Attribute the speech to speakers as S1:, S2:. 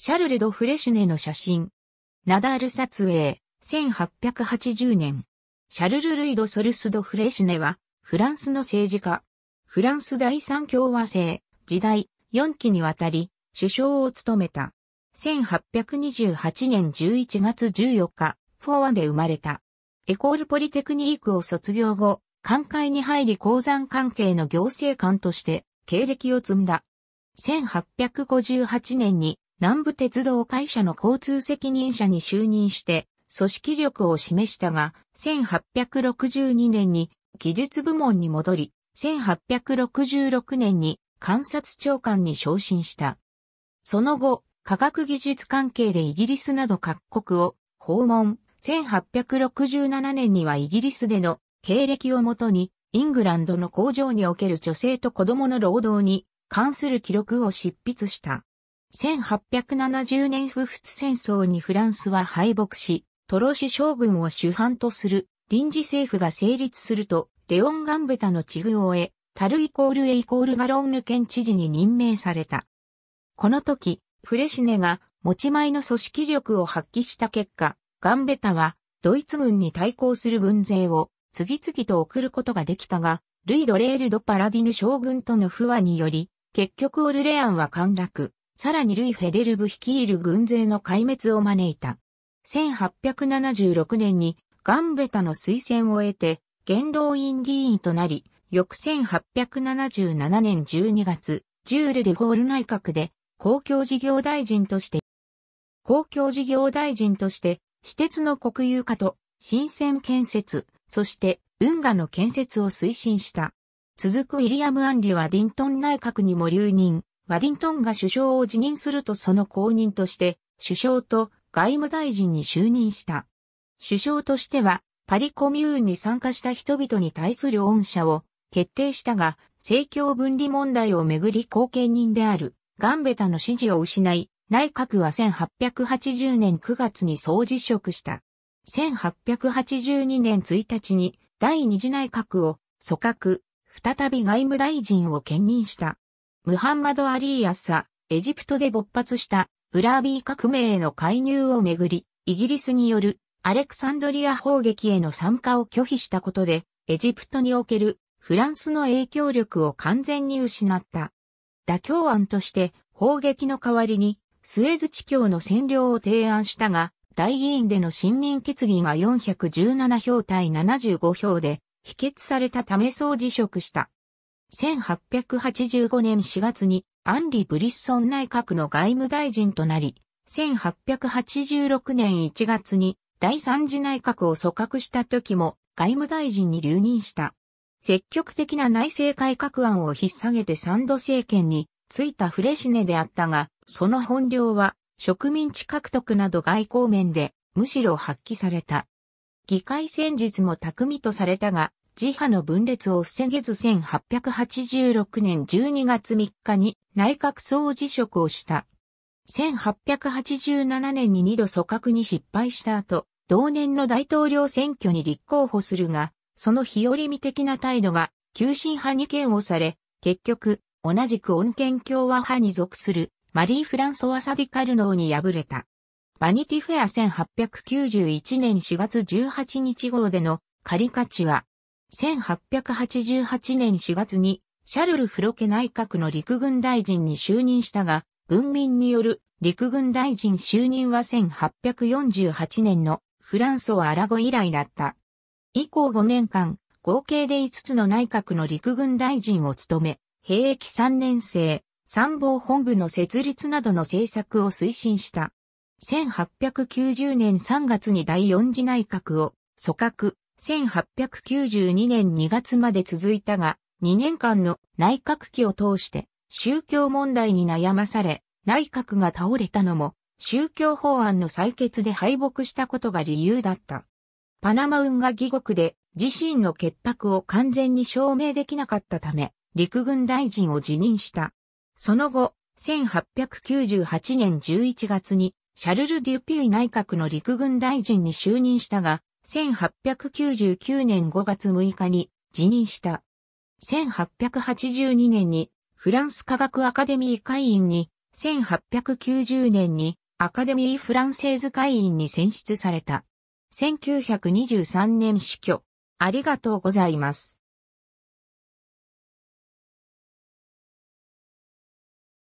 S1: シャルル・ド・フレシュネの写真。ナダール撮影、1880年。シャルル・ルイド・ソルス・ド・フレシュネは、フランスの政治家。フランス第三共和制、時代、4期にわたり、首相を務めた。1828年11月14日、フォアで生まれた。エコールポリテクニークを卒業後、官会に入り鉱山関係の行政官として、経歴を積んだ。1858年に南部鉄道会社の交通責任者に就任して、組織力を示したが、1862年に技術部門に戻り、1866年に観察長官に昇進した。その後、科学技術関係でイギリスなど各国を訪問。1867年にはイギリスでの経歴をもとに、イングランドの工場における女性と子供の労働に関する記録を執筆した。1870年不仏戦争にフランスは敗北し、トロシュ将軍を主犯とする臨時政府が成立すると、レオン・ガンベタの地遇を得、タルイコールエイコールガロンヌ県知事に任命された。この時、フレシネが持ち前の組織力を発揮した結果、ガンベタはドイツ軍に対抗する軍勢を次々と送ることができたが、ルイ・ドレール・ド・パラディヌ将軍との不和により、結局オルレアンは陥落。さらにルイ・フェデルブ率いる軍勢の壊滅を招いた。1876年にガンベタの推薦を得て、元老院議員となり、翌1877年12月、ジュール・デ・ゴール内閣で公共事業大臣として、公共事業大臣として、私鉄の国有化と新線建設、そして運河の建設を推進した。続くウィリアム・アンリはディントン内閣にも留任。ワディントンが首相を辞任するとその後任として、首相と外務大臣に就任した。首相としては、パリコミューンに参加した人々に対する恩赦を決定したが、政教分離問題をめぐり後見人であるガンベタの支持を失い、内閣は1880年9月に総辞職した。1882年1日に第二次内閣を組閣、再び外務大臣を兼任した。ムハンマド・アリー・アッサ、エジプトで勃発したウラービー革命への介入をめぐり、イギリスによるアレクサンドリア砲撃への参加を拒否したことで、エジプトにおけるフランスの影響力を完全に失った。妥協案として砲撃の代わりにスエズ地境の占領を提案したが、大議員での信任決議が417票対75票で否決されたためそう辞職した。1885年4月にアンリ・ブリッソン内閣の外務大臣となり、1886年1月に第三次内閣を組閣した時も外務大臣に留任した。積極的な内政改革案を引っ提げて三度政権についたフレシネであったが、その本領は植民地獲得など外交面でむしろ発揮された。議会戦術も巧みとされたが、自派の分裂を防げず1886年12月3日に内閣総辞職をした。1887年に二度組閣に失敗した後、同年の大統領選挙に立候補するが、その日和見的な態度が、急進派に嫌悪され、結局、同じく穏健共和派に属する、マリー・フランソワ・サディカルノーに敗れた。バニティフェア1891年4月18日号でのカリカチュア、1888年4月にシャルル・フロケ内閣の陸軍大臣に就任したが、文民による陸軍大臣就任は1848年のフランソワ・アラゴ以来だった。以降5年間、合計で5つの内閣の陸軍大臣を務め、兵役3年生、参謀本部の設立などの政策を推進した。1890年3月に第4次内閣を組閣、1892年2月まで続いたが、2年間の内閣期を通して宗教問題に悩まされ、内閣が倒れたのも宗教法案の採決で敗北したことが理由だった。パナマ運河義国で自身の潔白を完全に証明できなかったため、陸軍大臣を辞任した。その後、1898年11月にシャルル・デュピュイ内閣の陸軍大臣に就任したが、1899年5月6日に辞任した。1882年にフランス科学アカデミー会員に、1890年にアカデミーフランセーズ会員に選出された。1923年死去。ありがとうございます。